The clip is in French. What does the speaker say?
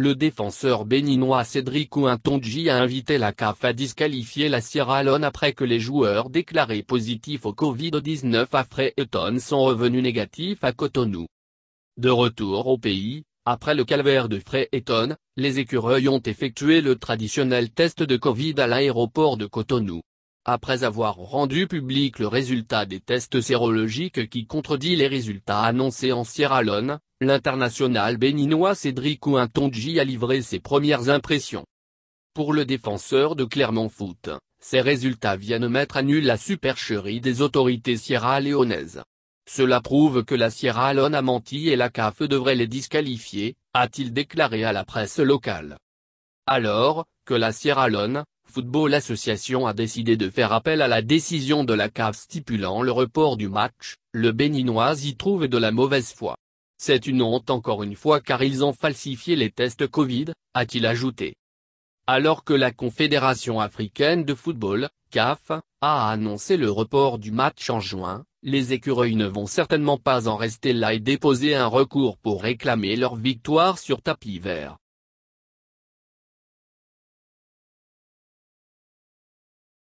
Le défenseur béninois Cédric Ouintondji a invité la CAF à disqualifier la Sierra Leone après que les joueurs déclarés positifs au Covid-19 à Freyton sont revenus négatifs à Cotonou. De retour au pays, après le calvaire de Eton, les écureuils ont effectué le traditionnel test de Covid à l'aéroport de Cotonou. Après avoir rendu public le résultat des tests sérologiques qui contredit les résultats annoncés en Sierra Leone, L'international béninois Cédric Ouintondji a livré ses premières impressions. Pour le défenseur de Clermont Foot, ces résultats viennent mettre à nu la supercherie des autorités sierra-léonaises. Cela prouve que la Sierra Leone a menti et la CAF devrait les disqualifier, a-t-il déclaré à la presse locale. Alors, que la Sierra Leone, Football Association a décidé de faire appel à la décision de la CAF stipulant le report du match, le Béninois y trouve de la mauvaise foi. C'est une honte encore une fois car ils ont falsifié les tests Covid, a-t-il ajouté. Alors que la Confédération africaine de football, CAF, a annoncé le report du match en juin, les écureuils ne vont certainement pas en rester là et déposer un recours pour réclamer leur victoire sur tapis vert.